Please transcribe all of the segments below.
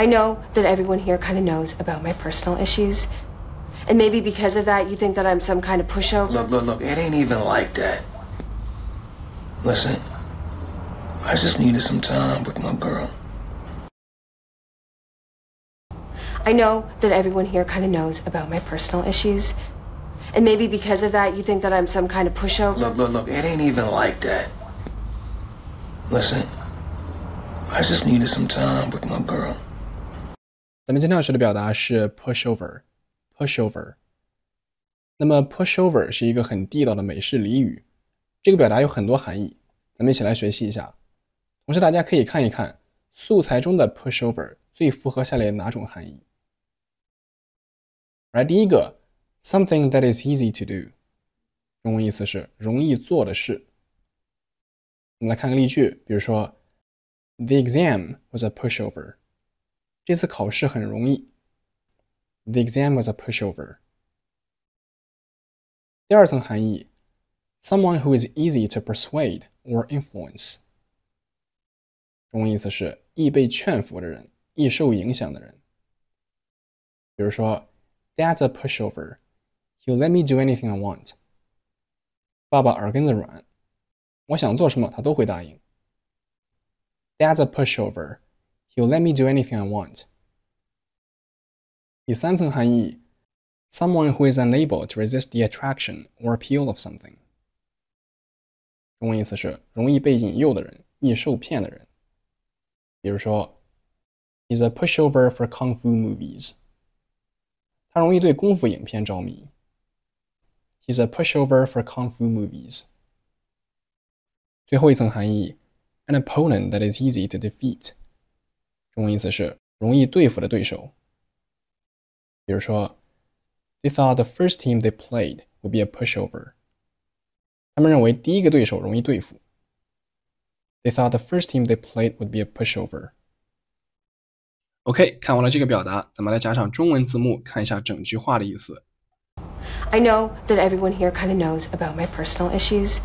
I know that everyone here kind of knows about my personal issues. And maybe because of that, you think that I'm some kind of pushover. Look, look, look, it ain't even like that. Listen, I just needed some time with my girl. I know that everyone here kind of knows about my personal issues. And maybe because of that, you think that I'm some kind of pushover. Look, look, look, it ain't even like that. Listen, I just needed some time with my girl. 咱们今天要学的表达是 pushover，pushover。那么 pushover 是一个很地道的美式俚语，这个表达有很多含义，咱们一起来学习一下。同时，大家可以看一看素材中的 pushover 最符合下列哪种含义？来，第一个，something that is easy to do，中文意思是容易做的事。我们来看个例句，比如说，the exam was a pushover。这次考试很容易。The exam was a pushover。第二层含义，someone who is easy to persuade or influence。中文意思是易被劝服的人，易受影响的人。比如说，Dad's a pushover. He'll let me do anything I want. 爸爸耳根子软，我想做什么他都会答应。That's a pushover. You'll let me do anything I want. someone who is unable to resist the attraction or appeal of something。中文意思是容易被引诱的人，易受骗的人。比如说，he's a pushover for kung fu movies。他容易对功夫影片着迷。He's a pushover for kung fu movies。最后一层含义，an opponent that is easy to defeat。中文意思是容易对付的对手。比如说，They thought the first team they played would be a pushover。他们认为第一个对手容易对付。They thought the first team they played would be a pushover。OK，看完了这个表达，咱们来加上中文字幕，看一下整句话的意思。I know that everyone here kind of knows about my personal issues,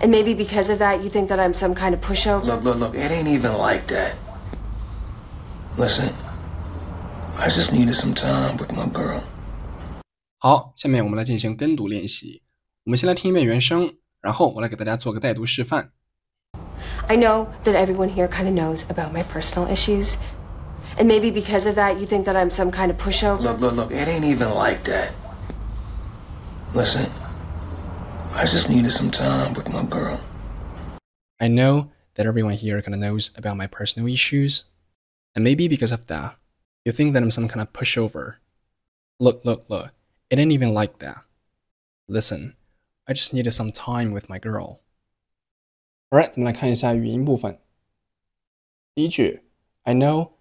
and maybe because of that, you think that I'm some kind of pushover. Look, look, look! It ain't even like that. Listen, I just needed some time with my girl. 好，下面我们来进行跟读练习。我们先来听一遍原声，然后我来给大家做个带读示范。I know that everyone here kind of knows about my personal issues, and maybe because of that, you think that I'm some kind of pushover. Look, look, look! It ain't even like that. Listen, I just needed some time with my girl. I know that everyone here kind of knows about my personal issues, and maybe because of that, you think that I'm some kind of pushover. Look, look, look, it ain't even like that. Listen, I just needed some time with my girl. Alright，咱们来看一下语音部分。第一句，I know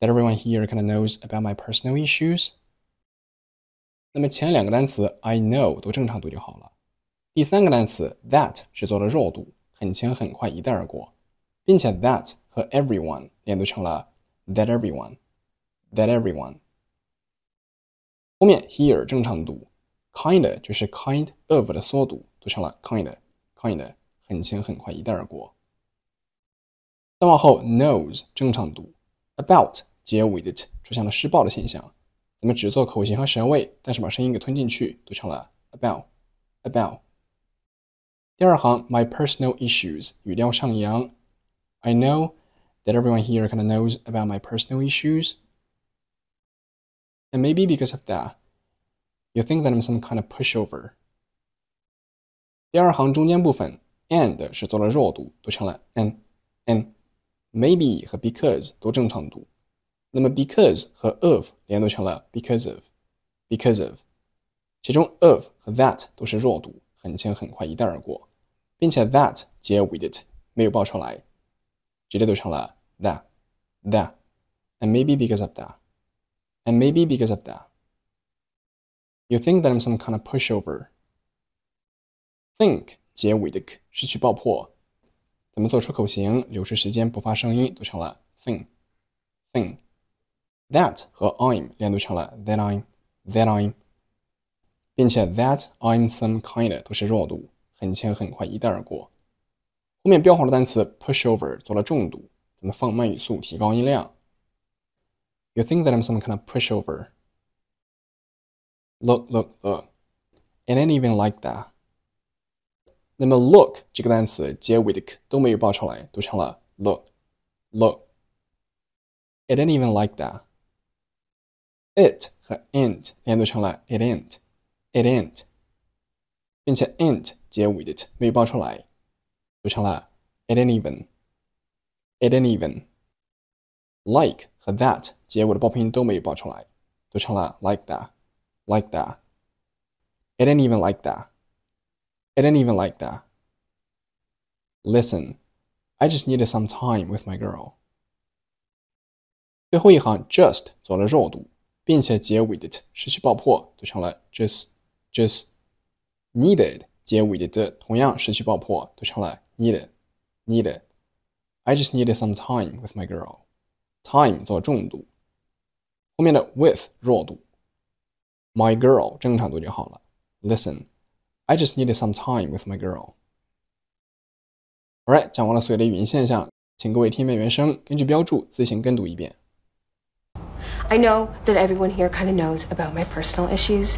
that everyone here kind of knows about my personal issues。那么前两个单词 I know 都正常读就好了。第三个单词 that 是做了弱读，很轻很快一带而过，并且 that 和 everyone 连读成了 that everyone, that everyone。后面 here 正常读，kind 就是 kind of 的缩读，读成了 kind，kind，很轻很快一带而过。再往后 knows 正常读，about 结尾的 t 出现了失爆的现象，咱们只做口型和舌位，但是把声音给吞进去，读成了 about，about。第二行 my personal issues 语调上扬，I know。that everyone here kind of knows about my personal issues. And maybe because of that, you think that I'm some kind of pushover. 第二行中间部分 and 是做了弱读，读成了 and and maybe 和 because 都正常读，那么和 of 连读成了 because of of，其中 of 和 that 都是弱读，很轻很快一带而过，并且 that 结尾 it 没有爆出来，直接读成了 that, that, and maybe because of that, and maybe because of that. You think that I'm some kind of pushover. Think 结尾的 k 失去爆破，咱们做出口型，流失时间，不发声音，读成了 thing thing。That 和 I'm 连读成了 that I'm that I'm，并且 that I'm some kind 的都是弱读，很轻很快一带而过。后面标红的单词 pushover 做了重读。怎么放慢语速、提高音量。You think that I'm some kind of pushover. Look, look, look. It ain't even like that. 那么 look 这个单词结尾的 k 都没有爆出来，读成了 look, look. It ain't even like that. It 和 ain't 连读成了 it ain't, it ain't，并且 ain't 结尾的 t 没有爆出来，读成了 it ain't even。it ain't even like 和 that like that like that it ain't even like that it ain't even like that. Listen, I just needed some time with my girl. 最后一行 just 走了弱读，并且结尾的 t 失去爆破，读成了 just just needed。结尾的 t 同样失去爆破，读成了 needed needed。I just needed some time with my girl. Time 做重读，后面的 with 弱读。My girl 正常读就好了。Listen, I just needed some time with my girl. Alright，讲完了所有的语音现象，请各位听一遍原声，根据标注自行跟读一遍。I know that everyone here kind of knows about my personal issues.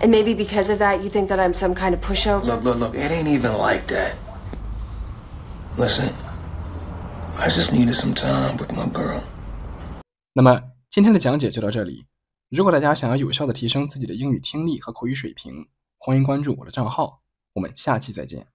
And maybe because of that, you think that I'm some kind of pushover. Look, look, look, it ain't even like that. Listen, i just needed some time with my girl 那么今天的讲解就到这里如果大家想要有效的提升自己的英语听力和口语水平欢迎关注我的账号我们下期再见